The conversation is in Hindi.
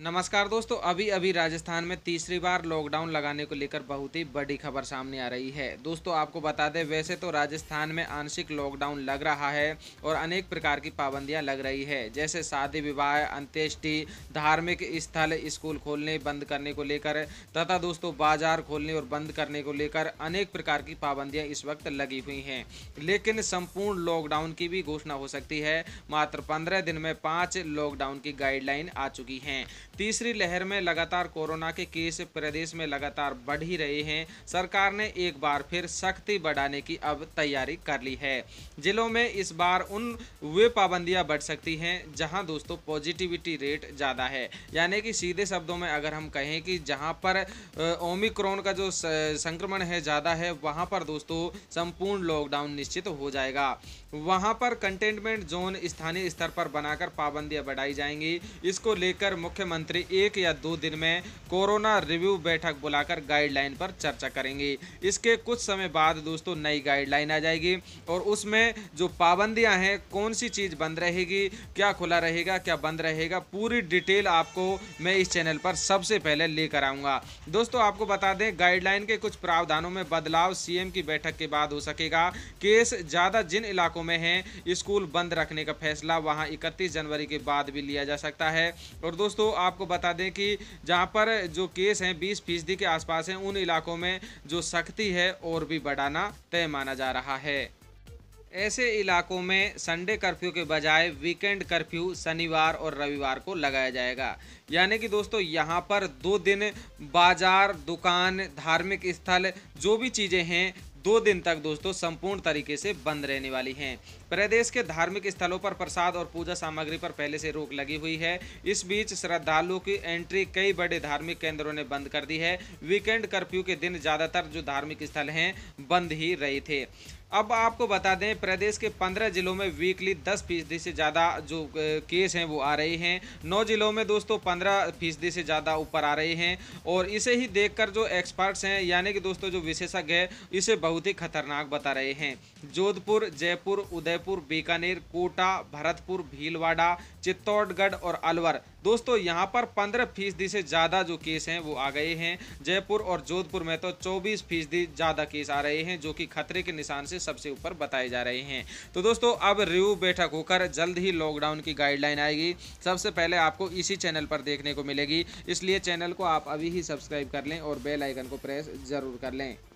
नमस्कार दोस्तों अभी अभी राजस्थान में तीसरी बार लॉकडाउन लगाने को लेकर बहुत ही बड़ी खबर सामने आ रही है दोस्तों आपको बता दें वैसे तो राजस्थान में आंशिक लॉकडाउन लग रहा है और अनेक प्रकार की पाबंदियां लग रही है जैसे शादी विवाह अंत्येष्टि धार्मिक स्थल स्कूल खोलने बंद करने को लेकर तथा दोस्तों बाजार खोलने और बंद करने को लेकर अनेक प्रकार की पाबंदियाँ इस वक्त लगी हुई हैं लेकिन संपूर्ण लॉकडाउन की भी घोषणा हो सकती है मात्र पंद्रह दिन में पाँच लॉकडाउन की गाइडलाइन आ चुकी हैं तीसरी लहर में लगातार कोरोना के केस प्रदेश में लगातार बढ़ ही रहे हैं सरकार ने एक बार फिर सख्ती बढ़ाने की अब तैयारी कर ली है जिलों में इस बार उन वे पाबंदियां बढ़ सकती हैं जहां दोस्तों पॉजिटिविटी रेट ज़्यादा है यानी कि सीधे शब्दों में अगर हम कहें कि जहां पर ओमिक्रोन का जो संक्रमण है ज़्यादा है वहाँ पर दोस्तों संपूर्ण लॉकडाउन निश्चित हो जाएगा वहाँ पर कंटेनमेंट जोन स्थानीय स्तर पर बनाकर पाबंदियाँ बढ़ाई जाएंगी इसको लेकर मुख्यमंत्री मंत्री एक या दो दिन में कोरोना रिव्यू बैठक बुलाकर गाइडलाइन पर चर्चा करेंगे इसके कुछ समय बाद दोस्तों नई गाइडलाइन आ जाएगी और उसमें जो पाबंदियां हैं कौन सी चीज़ बंद रहेगी क्या खुला रहेगा क्या बंद रहेगा पूरी डिटेल आपको मैं इस चैनल पर सबसे पहले लेकर आऊँगा दोस्तों आपको बता दें गाइडलाइन के कुछ प्रावधानों में बदलाव सीएम की बैठक के बाद हो सकेगा केस ज़्यादा जिन इलाकों में हैं स्कूल बंद रखने का फैसला वहाँ इकतीस जनवरी के बाद भी लिया जा सकता है और दोस्तों आप आपको बता दें कि जहाँ पर जो केस हैं बीस फीसदी के आसपास हैं उन इलाकों में जो सख्ती है और भी बढ़ाना तय माना जा रहा है ऐसे इलाकों में संडे कर्फ्यू के बजाय वीकेंड कर्फ्यू शनिवार और रविवार को लगाया जाएगा यानी कि दोस्तों यहाँ पर दो दिन बाजार दुकान धार्मिक स्थल जो भी चीज़ें हैं दो दिन तक दोस्तों संपूर्ण तरीके से बंद रहने वाली हैं प्रदेश के धार्मिक स्थलों पर प्रसाद और पूजा सामग्री पर पहले से रोक लगी हुई है इस बीच श्रद्धालुओं की एंट्री कई बड़े धार्मिक केंद्रों ने बंद कर दी है वीकेंड कर्फ्यू के दिन ज़्यादातर जो धार्मिक स्थल हैं बंद ही रहे थे अब आपको बता दें प्रदेश के पंद्रह जिलों में वीकली दस फीसदी से ज़्यादा जो केस हैं वो आ रहे हैं नौ जिलों में दोस्तों पंद्रह फीसदी से ज़्यादा ऊपर आ रहे हैं और इसे ही देखकर जो एक्सपर्ट्स हैं यानी कि दोस्तों जो विशेषज्ञ है इसे बहुत ही खतरनाक बता रहे हैं जोधपुर जयपुर उदयपुर बीकानेर कोटा भरतपुर भीलवाड़ा चित्तौड़गढ़ और अलवर दोस्तों यहाँ पर पंद्रह फीसदी से ज़्यादा जो केस हैं वो आ गए हैं जयपुर और जोधपुर में तो चौबीस फीसदी ज़्यादा केस आ रहे हैं जो कि खतरे के निशान से सबसे ऊपर बताए जा रहे हैं तो दोस्तों अब रिव्यू बैठक होकर जल्द ही लॉकडाउन की गाइडलाइन आएगी सबसे पहले आपको इसी चैनल पर देखने को मिलेगी इसलिए चैनल को आप अभी ही सब्सक्राइब कर लें और बेल आइकन को प्रेस ज़रूर कर लें